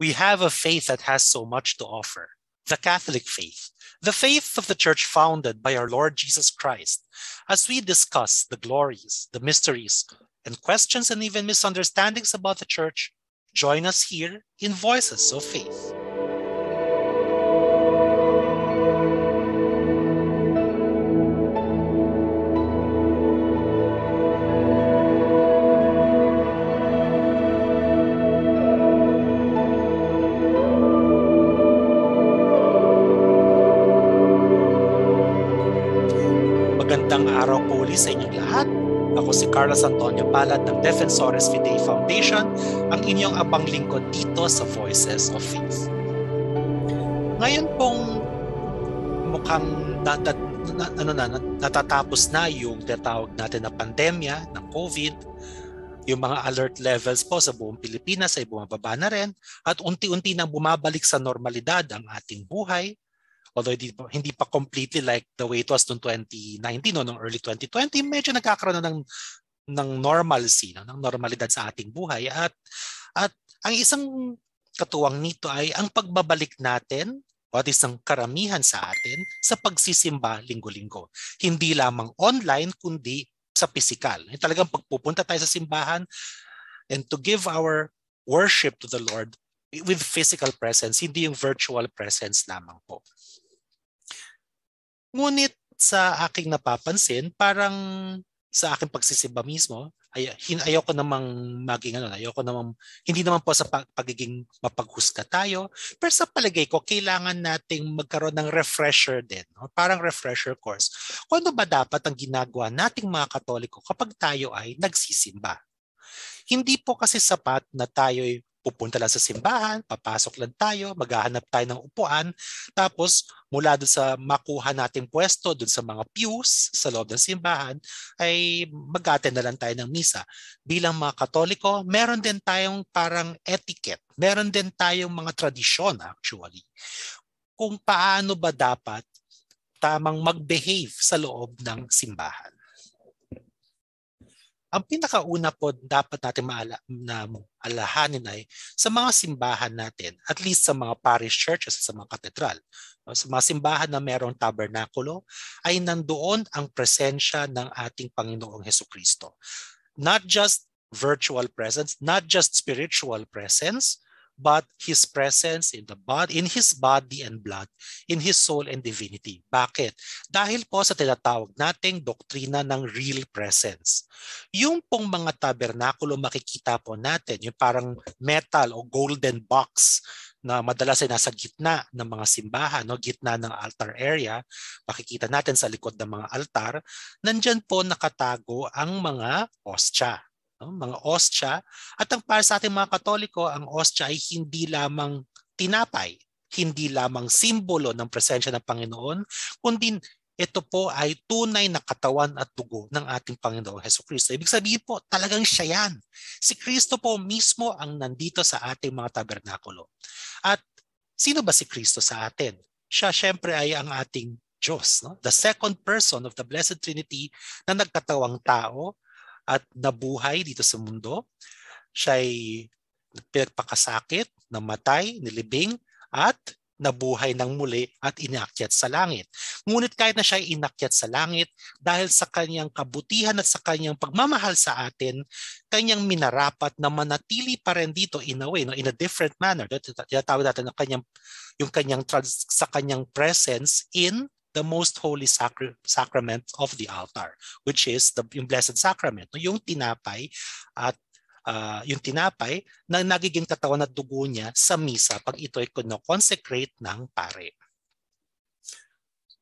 we have a faith that has so much to offer the Catholic faith, the faith of the church founded by our Lord Jesus Christ. As we discuss the glories, the mysteries, and questions and even misunderstandings about the church, join us here in Voices of Faith. po si Carlos Antonio Palad ng Defensores Fidei Foundation, ang inyong abang lingkod dito sa Voices of Faith. Ngayon pong mukhang datat, na, ano na, natatapos na yung tinatawag natin na pandemya ng COVID, yung mga alert levels po sa buong Pilipinas ay bumababa na rin at unti-unti nang bumabalik sa normalidad ang ating buhay although hindi pa, hindi pa completely like the way it was noong 2019 o no, noong early 2020, medyo nagkakaroon na ng ng normalcy, no, ng normalidad sa ating buhay. At at ang isang katuwang nito ay ang pagbabalik natin o at isang karamihan sa atin sa pagsisimba linggo-linggo. Hindi lamang online kundi sa physical. Talagang pagpupunta tayo sa simbahan and to give our worship to the Lord with physical presence, hindi yung virtual presence lamang po. Ngunit sa aking napapansin, parang sa aking pagsisimba mismo, ay, hin, ayoko namang maging ano, ayoko namang, hindi naman po sa pag, pagiging mapaghusga tayo, pero sa palagay ko, kailangan nating magkaroon ng refresher din, no? parang refresher course. Kung ano ba dapat ang ginagawa nating mga Katoliko kapag tayo ay nagsisimba? Hindi po kasi sapat na tayo ay pupunta lang sa simbahan, papasok lang tayo, maghahanap tayo ng upuan. Tapos mula doon sa makuha nating pwesto, doon sa mga pews sa loob ng simbahan, ay mag na lang tayo ng misa. Bilang mga katoliko, meron din tayong parang etiquette. Meron din tayong mga tradisyon actually. Kung paano ba dapat tamang mag-behave sa loob ng simbahan. Ang pinakauna po dapat natin maala, na alalahanin ay sa mga simbahan natin, at least sa mga parish churches, sa mga katedral, sa mga simbahan na mayroong tabernakulo, ay nandoon ang presensya ng ating Panginoong Heso Kristo. Not just virtual presence, not just spiritual presence, but His presence in the body, in His body and blood, in His soul and divinity. Bakit? Dahil po sa tinatawag nating doktrina ng real presence. Yung pong mga tabernakulo makikita po natin, yung parang metal o golden box na madalas ay nasa gitna ng mga simbahan, no? gitna ng altar area, makikita natin sa likod ng mga altar, nandiyan po nakatago ang mga ostya no? mga ostya. At ang para sa ating mga Katoliko, ang ostya ay hindi lamang tinapay, hindi lamang simbolo ng presensya ng Panginoon, kundi ito po ay tunay na katawan at dugo ng ating Panginoong Heso Kristo. Ibig sabihin po, talagang siya yan. Si Kristo po mismo ang nandito sa ating mga tabernakulo. At sino ba si Kristo sa atin? Siya syempre ay ang ating Diyos, no? the second person of the Blessed Trinity na nagkatawang tao at nabuhay dito sa mundo. Siya ay pinagpakasakit, namatay, nilibing, at nabuhay ng muli at inakyat sa langit. Ngunit kahit na siya ay inakyat sa langit, dahil sa kanyang kabutihan at sa kanyang pagmamahal sa atin, kanyang minarapat na manatili pa rin dito in a way, no? in a different manner. Tinatawag natin ang kanyang, yung kanyang trans, sa kanyang presence in the most holy sacra- sacrament of the altar, which is the yung blessed sacrament, yung tinapay at uh, yung tinapay na nagiging katawan at dugo niya sa misa pag ito ay consecrate ng pare.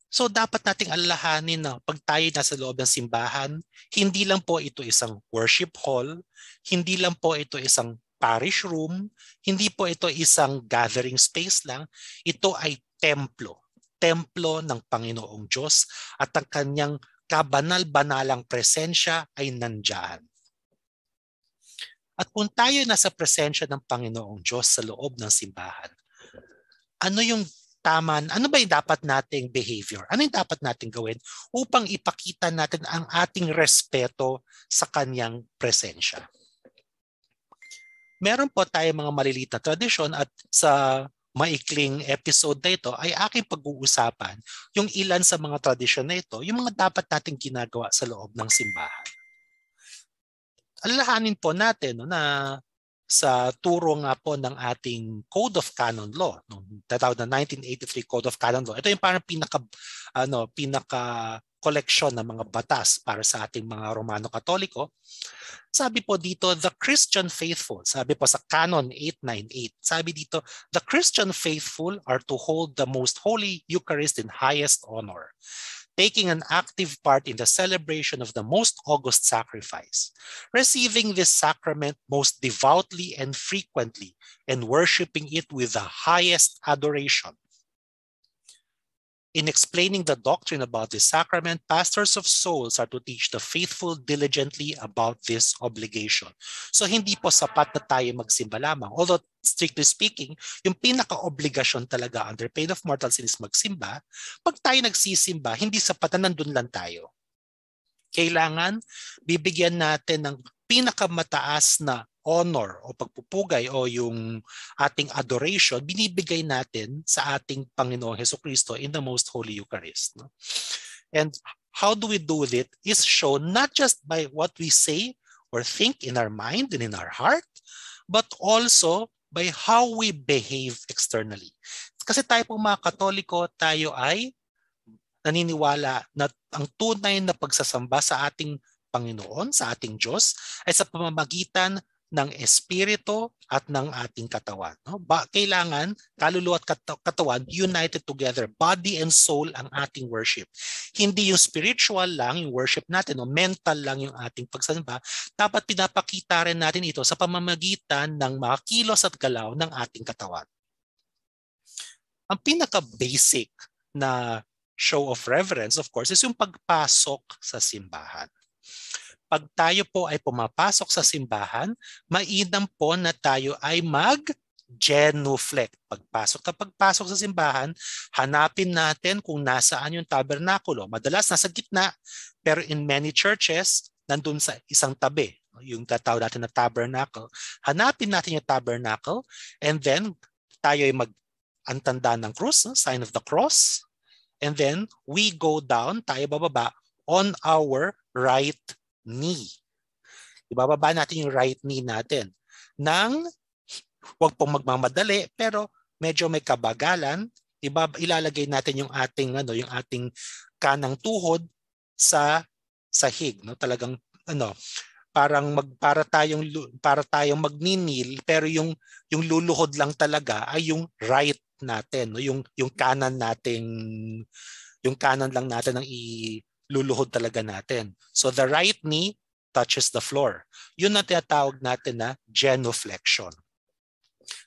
So dapat nating alalahanin na pag tayo nasa loob ng simbahan, hindi lang po ito isang worship hall, hindi lang po ito isang parish room, hindi po ito isang gathering space lang, ito ay templo templo ng Panginoong Diyos at ang kanyang kabanal-banalang presensya ay nandyan. At kung tayo nasa presensya ng Panginoong Diyos sa loob ng simbahan, ano yung tama, ano ba yung dapat nating behavior? Ano yung dapat nating gawin upang ipakita natin ang ating respeto sa kanyang presensya? Meron po tayo mga malilita na tradisyon at sa maikling episode na ito ay aking pag-uusapan yung ilan sa mga tradisyon na ito, yung mga dapat nating ginagawa sa loob ng simbahan. Alalahanin po natin no, na sa turo nga po ng ating Code of Canon Law, no, tatawag na 1983 Code of Canon Law. Ito yung parang pinaka ano, pinaka koleksyon ng mga batas para sa ating mga Romano-Katoliko, sabi po dito, the Christian faithful, sabi po sa Canon 898, sabi dito, the Christian faithful are to hold the most holy Eucharist in highest honor, taking an active part in the celebration of the most august sacrifice, receiving this sacrament most devoutly and frequently, and worshiping it with the highest adoration, In explaining the doctrine about the sacrament, pastors of souls are to teach the faithful diligently about this obligation. So hindi po sapat na tayo magsimba lamang. Although strictly speaking, yung pinaka-obligasyon talaga under pain of mortal sin is magsimba. Pag tayo nagsisimba, hindi sapat na nandun lang tayo. Kailangan bibigyan natin ng pinakamataas na honor o pagpupugay o yung ating adoration binibigay natin sa ating Panginoong Heso Kristo in the Most Holy Eucharist. No? And how do we do it is shown not just by what we say or think in our mind and in our heart, but also by how we behave externally. Kasi tayo pong mga Katoliko, tayo ay naniniwala na ang tunay na pagsasamba sa ating Panginoon, sa ating Diyos, ay sa pamamagitan ng espiritu at ng ating katawan. No? Ba, kailangan kaluluwa at katawan united together. Body and soul ang ating worship. Hindi yung spiritual lang yung worship natin o no? mental lang yung ating pagsanba. Dapat pinapakita rin natin ito sa pamamagitan ng mga kilos at galaw ng ating katawan. Ang pinaka-basic na show of reverence, of course, is yung pagpasok sa simbahan pag tayo po ay pumapasok sa simbahan, mainam po na tayo ay mag genuflect. Pagpasok na pagpasok sa simbahan, hanapin natin kung nasaan yung tabernakulo. Madalas nasa gitna, pero in many churches, nandun sa isang tabi, yung tatawag natin na tabernacle. Hanapin natin yung tabernacle and then tayo ay mag antanda ng cross, sign of the cross. And then we go down, tayo bababa on our right knee. Ibababa natin yung right knee natin. Nang, huwag pong magmamadali, pero medyo may kabagalan, iba, ilalagay natin yung ating ano, yung ating kanang tuhod sa sahig, no? Talagang ano, parang mag para tayong para tayong magninil pero yung yung luluhod lang talaga ay yung right natin, no? Yung yung kanan nating yung kanan lang natin ang i luluhod talaga natin. So the right knee touches the floor. Yun na tinatawag natin na genuflexion.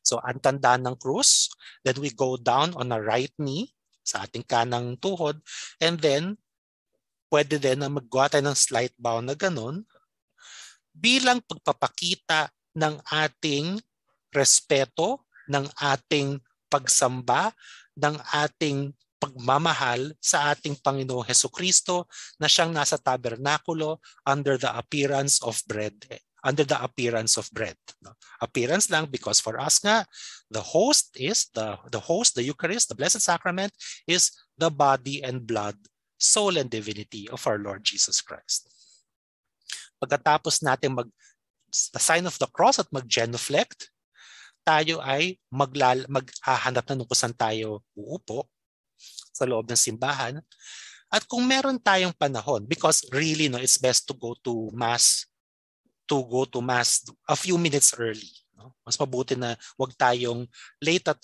So ang tandaan ng cruise, then we go down on our right knee sa ating kanang tuhod and then pwede din na maggawa tayo ng slight bow na ganun bilang pagpapakita ng ating respeto, ng ating pagsamba, ng ating pagmamahal sa ating Panginoong Heso Kristo na siyang nasa tabernakulo under the appearance of bread under the appearance of bread. Appearance lang because for us nga, the host is, the, the host, the Eucharist, the Blessed Sacrament is the body and blood, soul and divinity of our Lord Jesus Christ. Pagkatapos natin mag the sign of the cross at mag-genuflect, tayo ay maglal, maghahanap na kung saan tayo uupo sa loob ng simbahan. At kung meron tayong panahon, because really no, it's best to go to mass to go to mass a few minutes early. No? Mas mabuti na wag tayong late at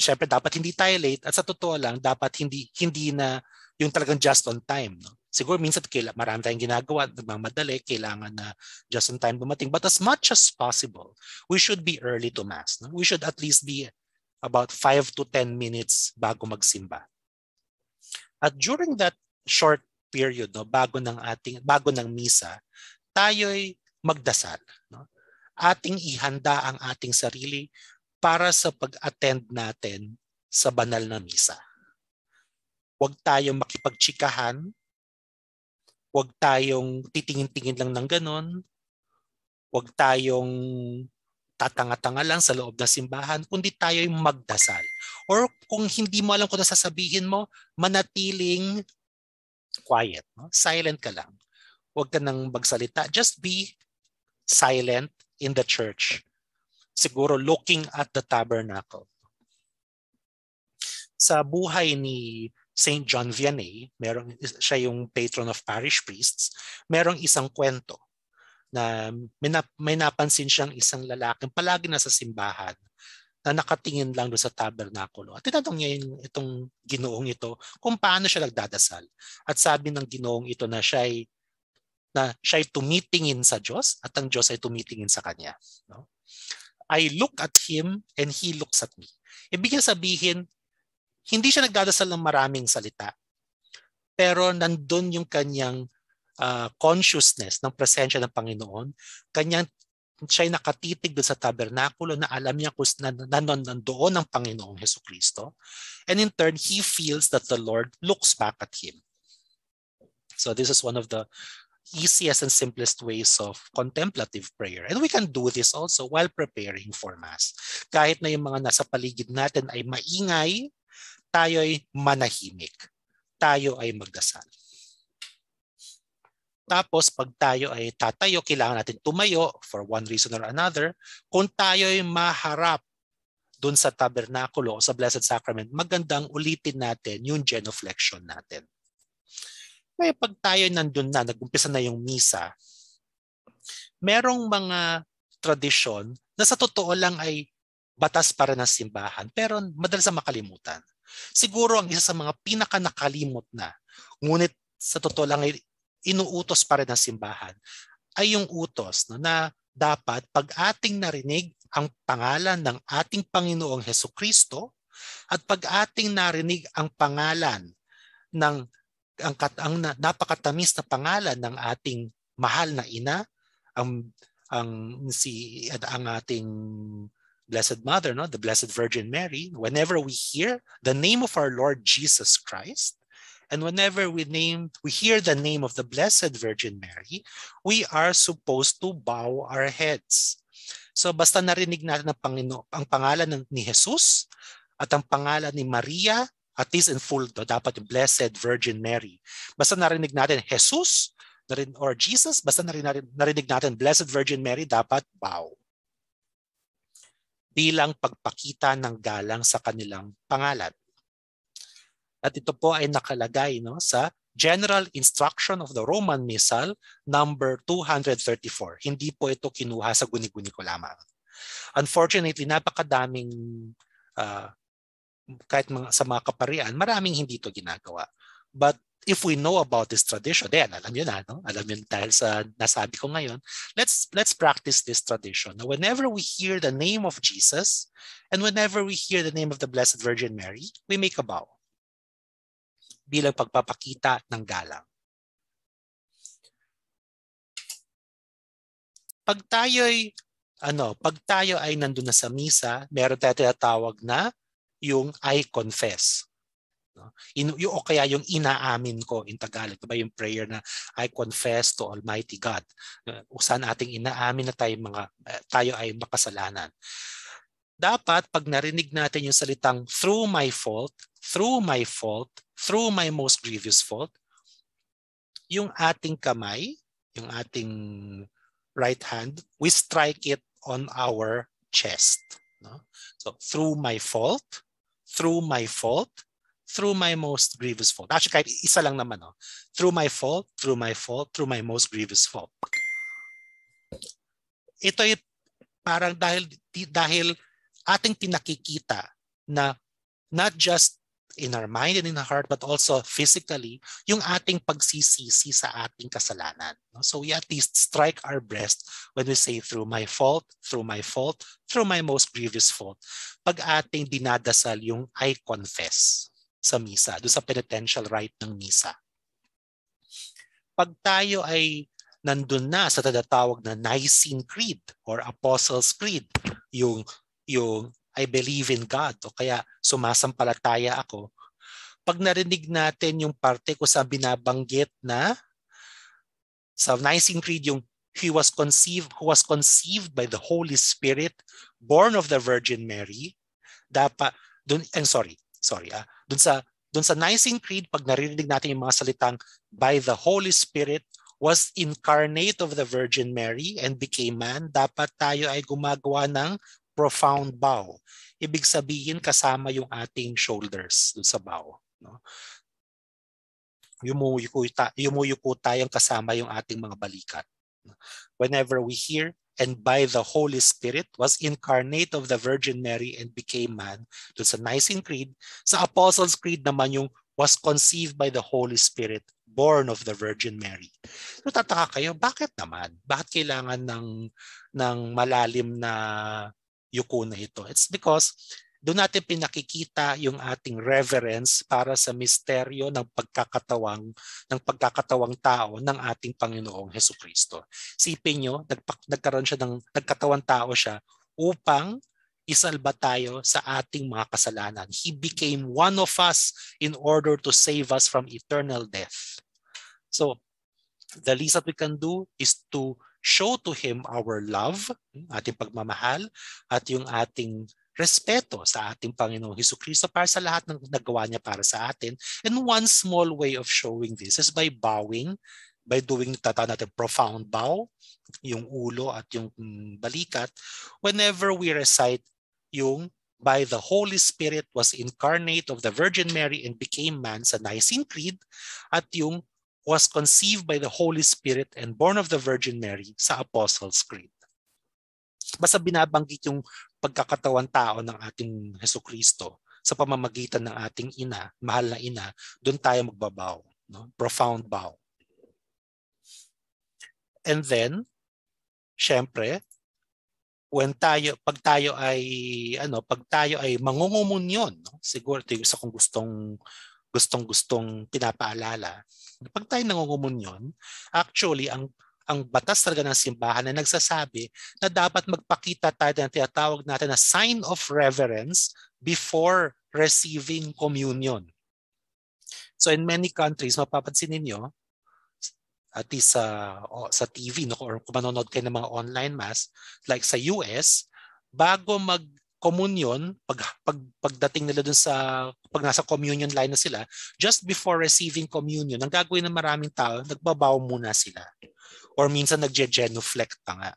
syempre dapat hindi tayo late at sa totoo lang dapat hindi hindi na yung talagang just on time. No? Siguro minsan kaila, marami tayong ginagawa, nagmamadali, kailangan na just on time dumating. But as much as possible, we should be early to Mass. No? We should at least be about 5 to 10 minutes bago magsimba. At during that short period no bago ng ating bago ng misa, tayo'y magdasal, no? Ating ihanda ang ating sarili para sa pag-attend natin sa banal na misa. Huwag tayong makipagtsikahan, huwag tayong titingin-tingin lang ng ganon, huwag tayong tatanga-tanga lang sa loob ng simbahan, kundi tayo ay magdasal. Or kung hindi mo alam kung nasasabihin mo, manatiling quiet. No? Silent ka lang. Huwag ka nang magsalita. Just be silent in the church. Siguro looking at the tabernacle. Sa buhay ni St. John Vianney, merong, siya yung patron of parish priests, merong isang kwento na may, na, may napansin siyang isang lalaking palagi nasa simbahan na nakatingin lang doon sa tabernakulo. At tinanong niya itong ginoong ito kung paano siya nagdadasal. At sabi ng ginoong ito na siya ay na siya ay tumitingin sa Diyos at ang Diyos ay tumitingin sa kanya. No? I look at him and he looks at me. Ibig sabihin, hindi siya nagdadasal ng maraming salita. Pero nandun yung kanyang uh, consciousness ng presensya ng Panginoon, kanyang siya'y nakatitig doon sa tabernakulo na alam niya kung na, na, na, nandoon ang Panginoong Heso Kristo. And in turn, he feels that the Lord looks back at him. So this is one of the easiest and simplest ways of contemplative prayer. And we can do this also while preparing for Mass. Kahit na yung mga nasa paligid natin ay maingay, tayo ay manahimik. Tayo ay magdasal. Tapos pag tayo ay tatayo, kailangan natin tumayo for one reason or another. Kung tayo ay maharap doon sa tabernakulo o sa Blessed Sacrament, magandang ulitin natin yung genuflection natin. Ngayon, pag tayo nandun na, nagumpisa na yung misa, merong mga tradisyon na sa totoo lang ay batas para ng simbahan, pero madalas na makalimutan. Siguro ang isa sa mga pinaka nakalimot na, ngunit sa totoo lang ay inuutos pa rin ng simbahan ay yung utos no, na dapat pag ating narinig ang pangalan ng ating Panginoong Heso Kristo at pag ating narinig ang pangalan ng ang, ang napakatamis na pangalan ng ating mahal na ina ang ang si ang ating Blessed Mother, no, the Blessed Virgin Mary, whenever we hear the name of our Lord Jesus Christ, And whenever we name, we hear the name of the Blessed Virgin Mary, we are supposed to bow our heads. So basta narinig natin ang, Pangino, ang pangalan ng, ni Jesus at ang pangalan ni Maria, at least in full, do, dapat yung Blessed Virgin Mary. Basta narinig natin Jesus narin, or Jesus, basta narinig, narinig natin Blessed Virgin Mary, dapat bow bilang pagpakita ng galang sa kanilang pangalan. At ito po ay nakalagay no, sa General Instruction of the Roman Missal number 234. Hindi po ito kinuha sa guni-guni ko lamang. Unfortunately, napakadaming uh, kahit mga, sa mga kaparian, maraming hindi ito ginagawa. But if we know about this tradition, then alam yun na, no? alam yun dahil sa nasabi ko ngayon, let's, let's practice this tradition. Now, whenever we hear the name of Jesus and whenever we hear the name of the Blessed Virgin Mary, we make a bow bilang pagpapakita ng galang. Pag tayo'y ano, pag tayo ay nandun na sa misa, meron tayo tinatawag na yung I confess. No? In, yung, o kaya yung inaamin ko in Tagalog. Diba yung prayer na I confess to Almighty God. O saan ating inaamin na tayo, mga, eh, tayo ay makasalanan. Dapat pag narinig natin yung salitang through my fault, through my fault, through my most grievous fault, yung ating kamay, yung ating right hand, we strike it on our chest. No? So through my fault, through my fault, through my most grievous fault. Actually, kahit isa lang naman. No? Through my fault, through my fault, through my most grievous fault. Ito ay parang dahil, dahil ating pinakikita na not just in our mind and in our heart but also physically yung ating pagsisisi sa ating kasalanan no? so we at least strike our breast when we say through my fault through my fault through my most grievous fault pag ating dinadasal yung I confess sa misa do sa penitential rite ng misa pag tayo ay nandun na sa tadatawag na Nicene Creed or Apostles' Creed yung yung I believe in God o kaya sumasampalataya ako, pag narinig natin yung parte ko sa binabanggit na sa Nicene Creed yung he was conceived who was conceived by the Holy Spirit born of the Virgin Mary dapat dun and sorry sorry ah dun sa dun sa Nicene Creed pag narinig natin yung mga salitang by the Holy Spirit was incarnate of the Virgin Mary and became man dapat tayo ay gumagawa ng profound bow. Ibig sabihin kasama yung ating shoulders dun sa bow. No? Yumuyuko, ta- yumuyuko tayong kasama yung ating mga balikat. Whenever we hear, and by the Holy Spirit was incarnate of the Virgin Mary and became man, dun sa Nicene Creed, sa Apostles' Creed naman yung was conceived by the Holy Spirit, born of the Virgin Mary. So tataka kayo, bakit naman? Bakit kailangan ng, ng malalim na yuko na ito. It's because doon natin pinakikita yung ating reverence para sa misteryo ng pagkakatawang ng pagkakatawang tao ng ating Panginoong Heso Kristo. Sipin nyo, nagpak, nagkaroon siya ng nagkatawang tao siya upang isalba tayo sa ating mga kasalanan. He became one of us in order to save us from eternal death. So, the least that we can do is to show to Him our love, hmm, ating pagmamahal, at yung ating respeto sa ating Panginoong Heso Kristo para sa lahat ng nagawa niya para sa atin. And one small way of showing this is by bowing, by doing tata natin profound bow, yung ulo at yung hmm, balikat, whenever we recite yung by the Holy Spirit was incarnate of the Virgin Mary and became man sa Nicene Creed at yung was conceived by the Holy Spirit and born of the Virgin Mary sa Apostles' Creed. Basta binabanggit yung pagkakatawan tao ng ating Heso Kristo sa pamamagitan ng ating ina, mahal na ina, doon tayo magbabaw. No? Profound bow. And then, syempre, when tayo pag tayo ay ano pag tayo ay mangungumunyon no? siguro ito sa kung gustong gustong-gustong pinapaalala. Pag tayo nangungumunyon, actually ang ang batas talaga ng simbahan na nagsasabi na dapat magpakita tayo ng tinatawag natin na sign of reverence before receiving communion. So in many countries, mapapansin ninyo, at least sa, uh, sa TV no, or kung manonood kayo ng mga online mass, like sa US, bago mag communion, pag, pag, pagdating nila dun sa, pag nasa communion line na sila, just before receiving communion, ang gagawin ng maraming tao, nagbabaw muna sila. Or minsan nagge-genuflect pa nga.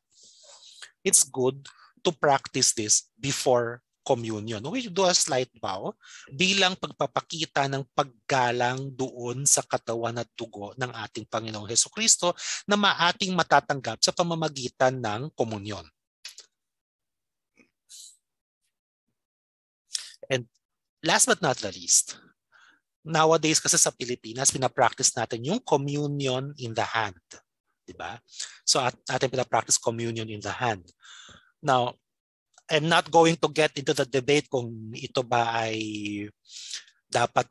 It's good to practice this before communion. We do a slight bow bilang pagpapakita ng paggalang doon sa katawan at dugo ng ating Panginoong Heso Kristo na maating matatanggap sa pamamagitan ng communion And last but not the least, nowadays kasi sa Pilipinas, pinapractice natin yung communion in the hand. Diba? So at, atin pinapractice communion in the hand. Now, I'm not going to get into the debate kung ito ba ay dapat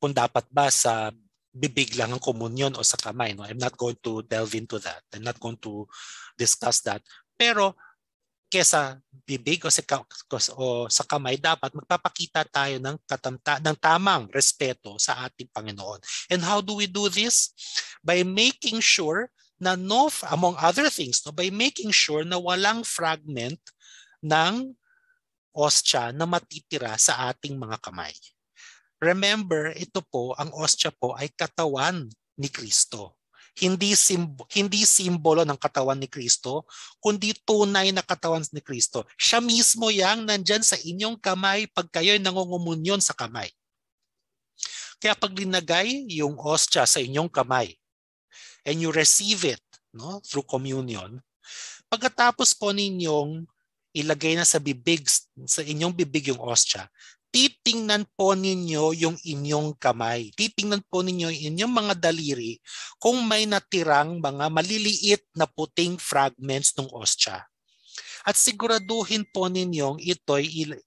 kung dapat ba sa bibig lang ang komunyon o sa kamay. No? I'm not going to delve into that. I'm not going to discuss that. Pero kesa bibig o sa, o sa kamay, dapat magpapakita tayo ng, katamta, ng tamang respeto sa ating Panginoon. And how do we do this? By making sure na no, among other things, no, by making sure na walang fragment ng ostya na matitira sa ating mga kamay. Remember, ito po, ang ostya po ay katawan ni Kristo hindi, simb- hindi simbolo ng katawan ni Kristo, kundi tunay na katawan ni Kristo. Siya mismo yang nandyan sa inyong kamay pag kayo'y nangungumunyon sa kamay. Kaya pag linagay yung ostya sa inyong kamay and you receive it no, through communion, pagkatapos po ninyong ilagay na sa bibig sa inyong bibig yung ostya, titingnan po ninyo yung inyong kamay. Titingnan po ninyo yung inyong mga daliri kung may natirang mga maliliit na puting fragments ng ostya. At siguraduhin po ninyong ito'y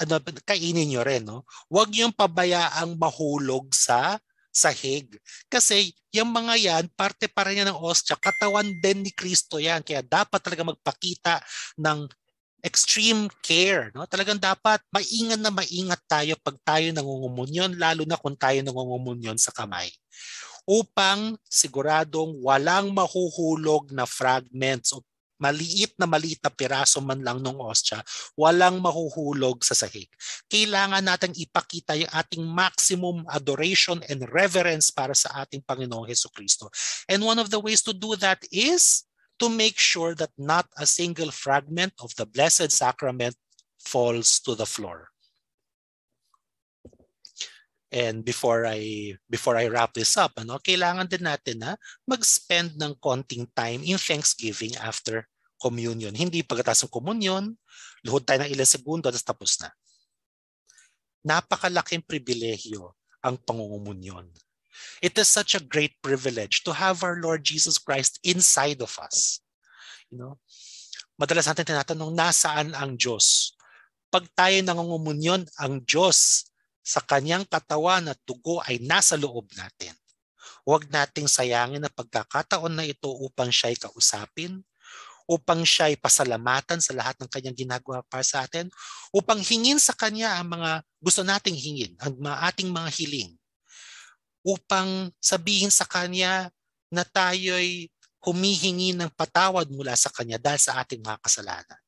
ano, kainin nyo rin. No? Huwag yung pabayaang mahulog sa sahig. Kasi yung mga yan, parte pa rin yan ng ostya. Katawan din ni Kristo yan. Kaya dapat talaga magpakita ng extreme care. No? Talagang dapat maingat na maingat tayo pag tayo nangungumunyon, lalo na kung tayo nangungumunyon sa kamay upang siguradong walang mahuhulog na fragments o maliit na maliit na piraso man lang ng ostya, walang mahuhulog sa sahig. Kailangan nating ipakita yung ating maximum adoration and reverence para sa ating Panginoong Heso Kristo. And one of the ways to do that is to make sure that not a single fragment of the Blessed Sacrament falls to the floor. And before I before I wrap this up, ano, kailangan din natin na mag-spend ng konting time in thanksgiving after communion. Hindi pagkatapos ng communion, luhod tayo ng ilang segundo at tapos na. Napakalaking pribilehyo ang pangungumunyon. It is such a great privilege to have our Lord Jesus Christ inside of us. You know? Madalas natin tinatanong, nasaan ang Diyos? Pag tayo nangungumunyon, ang Diyos sa kanyang katawan at dugo ay nasa loob natin. Huwag nating sayangin ang pagkakataon na ito upang siya'y kausapin, upang siya'y pasalamatan sa lahat ng kanyang ginagawa para sa atin, upang hingin sa kanya ang mga gusto nating hingin, ang mga ating mga hiling upang sabihin sa Kanya na tayo'y humihingi ng patawad mula sa Kanya dahil sa ating mga kasalanan.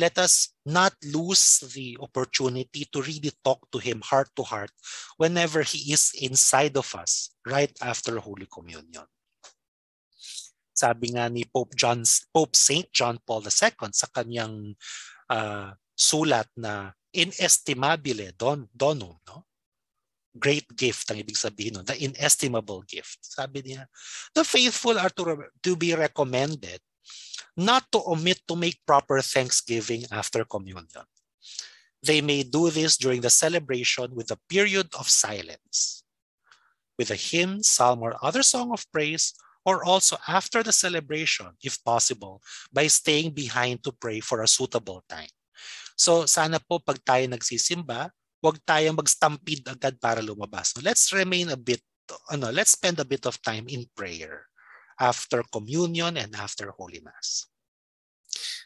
Let us not lose the opportunity to really talk to Him heart to heart whenever He is inside of us right after Holy Communion. Sabi nga ni Pope, John, Pope St. John Paul II sa kanyang uh, sulat na inestimabile eh, don, donum, no? great gift ang ibig sabihin nun, the inestimable gift. Sabi niya, the faithful are to, to be recommended not to omit to make proper thanksgiving after communion. They may do this during the celebration with a period of silence, with a hymn, psalm, or other song of praise, or also after the celebration, if possible, by staying behind to pray for a suitable time. So sana po pag tayo nagsisimba, wag tayong mag-stampede agad para lumabas. So let's remain a bit, ano, let's spend a bit of time in prayer after communion and after Holy Mass.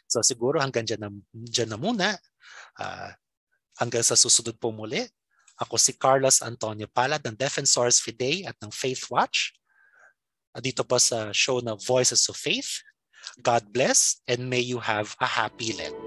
So siguro hanggang dyan na, dyan na muna. Uh, hanggang sa susunod po muli. Ako si Carlos Antonio Palad ng Defensors Fidei at ng Faith Watch. Ah, dito po sa show na Voices of Faith. God bless and may you have a happy Lent.